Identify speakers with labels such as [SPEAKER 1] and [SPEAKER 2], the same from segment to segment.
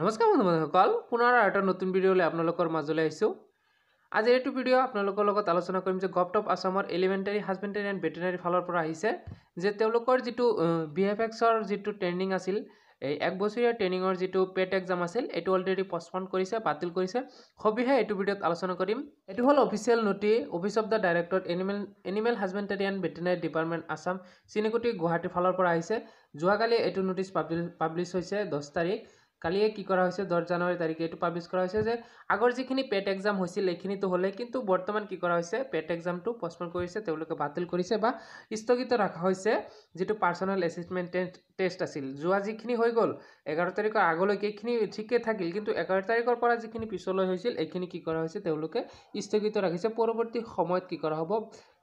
[SPEAKER 1] নমস্কাৰ বন্ধু বান্ধৱীসকল পুনৰ আৰু এটা নতুন ভিডিঅ'লৈ আপোনালোকৰ মাজলৈ আহিছোঁ আজিৰ এইটো ভিডিঅ' আপোনালোকৰ লগত আলোচনা কৰিম যে অফ আছামৰ এলিমেণ্টেৰী হাজবেণ্ডেৰী এণ্ড ভেটেনেৰী ফালৰ পৰা আহিছে যে তেওঁলোকৰ যিটো বি এফ এক্সৰ যিটো ট্ৰেইনিং আছিল এই এক বছৰীয়া ট্ৰেইনিঙৰ যিটো পেট এক্সাম আছিল এইটো অলৰেডি পষ্টপণ্ড কৰিছে বাতিল কৰিছে সবিহে এইটো ভিডিঅ'ত আলোচনা কৰিম এইটো হ'ল অফিচিয়েল নটি office of the director animal animal husbandry and veterinary department Assam Chenikuthi গুৱাহাটীৰ ফালৰ পৰা আহিছে যোৱাকালি এইটো নটিছ পাব্লিছ পাব্লিছ হৈছে দহ তাৰিখ কালিয়ে কি করা হয়েছে দশ জানুয়ারি তারিখে এটু পাবলিশ করা হয়েছে যে আগর যেখানে পেট এক্সাম হয়েছিল এইখানে তো হলে কিন্তু বর্তমান কি করা হয়েছে পেট এক্সামট পোস্টপন করেছে তেওঁলোকে বাতিল করেছে বা স্থগিত রাখা হয়েছে যেটা পার্সোনাল এসেসমেন্ট টেস্ট আসিল যা যেখানে হয়ে গেল এগারো তারিখের আগলকে এইখানে ঠিকই থাকিল কিন্তু এগারো তারিখের পর যেখানে পিছলৈ হয়েছিল এইখানে কি করা হয়েছে তেওঁলোকে স্থগিত রাখিছে পরবর্তী সময়ত কি করা হব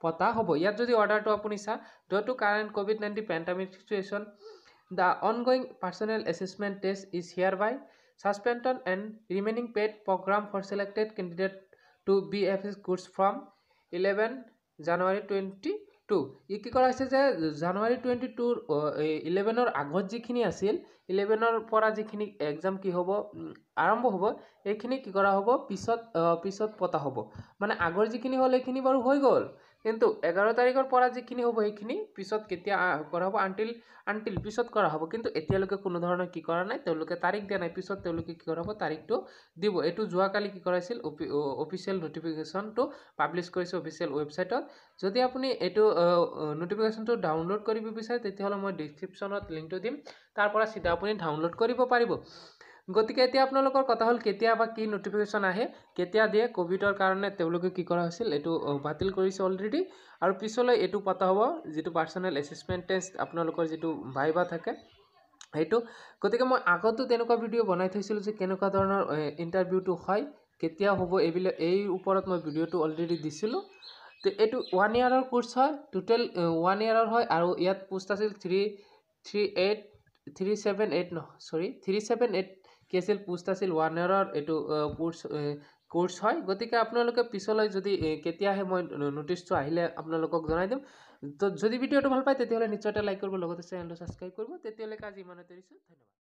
[SPEAKER 1] পতা হব ইয়াত যদি অর্ডারটা আপনি চা যেহেতু current COVID nineteen pandemic situation The ongoing personal assessment test is hereby suspended and remaining paid program for selected candidate to BFS course from 11 January 2022. ই কি কৰা হৈছে যে জানুৱাৰী টুৱেণ্টি টু ইলেভেনৰ আগত যিখিনি আছিল ইলেভেনৰ পৰা যিখিনি এক্সাম কি হ'ব আৰম্ভ হ'ব সেইখিনি কি কৰা হ'ব পিছত পিছত পতা হ'ব মানে আগৰ যিখিনি হ'ল সেইখিনি বাৰু হৈ গ'ল কিন্তু এঘাৰ তাৰিখৰ পৰা যিখিনি হ'ব সেইখিনি পিছত কেতিয়া কৰা হ'ব আনটিল আনটিল পিছত কৰা হ'ব কিন্তু এতিয়ালৈকে কোনো ধৰণৰ কি কৰা নাই তেওঁলোকে তাৰিখ দিয়া নাই পিছত তেওঁলোকে কি কৰা হ'ব তাৰিখটো দিব এইটো যোৱাকালি কি কৰাইছিল অফিচিয়েল নটিফিকেশ্যনটো পাব্লিছ কৰিছে অফিচিয়েল ৱেবছাইটত যদি আপুনি এইটো নটিফিকেশ্যনটো ডাউনলোড কৰিব বিচাৰে তেতিয়াহ'লে মই ডিছক্ৰিপশ্যনত লিংকটো দিম তাৰ পৰা চিধা আপুনি ডাউনলোড কৰিব পাৰিব গতিকে এতিয়া আপোনালোকৰ কথা হ'ল কেতিয়া বা কি ন'টিফিকেশ্যন আহে কেতিয়া দিয়ে ক'ভিডৰ কাৰণে তেওঁলোকে কি কৰা হৈছিল এইটো বাতিল কৰিছে অলৰেডি আৰু পিছলৈ এইটো পতা হ'ব যিটো পাৰ্চনেল এছেচমেণ্ট টেষ্ট আপোনালোকৰ যিটো ভাইবা থাকে সেইটো গতিকে মই আগতো তেনেকুৱা ভিডিঅ' বনাই থৈছিলোঁ যে কেনেকুৱা ধৰণৰ ইণ্টাৰভিউটো হয় কেতিয়া হ'ব এইবিলাক এই ওপৰত মই ভিডিঅ'টো অলৰেডি দিছিলোঁ তো এইটো ওৱান ইয়াৰৰ কোৰ্চ হয় টোটেল ওৱান ইয়াৰৰ হয় আৰু ইয়াত পোষ্ট আছিল three three eight three seven eight ন চৰি থ্ৰী ছেভেন এইট কি আছিল পোষ্ট আছিল ওৱান ইয়াৰৰ এইটো কোৰ্চ কোৰ্চ হয় গতিকে আপোনালোকে পিছলৈ যদি কেতিয়াহে মই নটিছটো আহিলে আপোনালোকক জনাই দিম তো যদি ভিডিঅ'টো ভাল পায় তেতিয়াহ'লে নিশ্চয় এটা লাইক কৰিব লগতে চেনেলটো ছাবস্ক্ৰাইব কৰিব তেতিয়ালৈকে আজি ইমানতে দিছোঁ ধন্যবাদ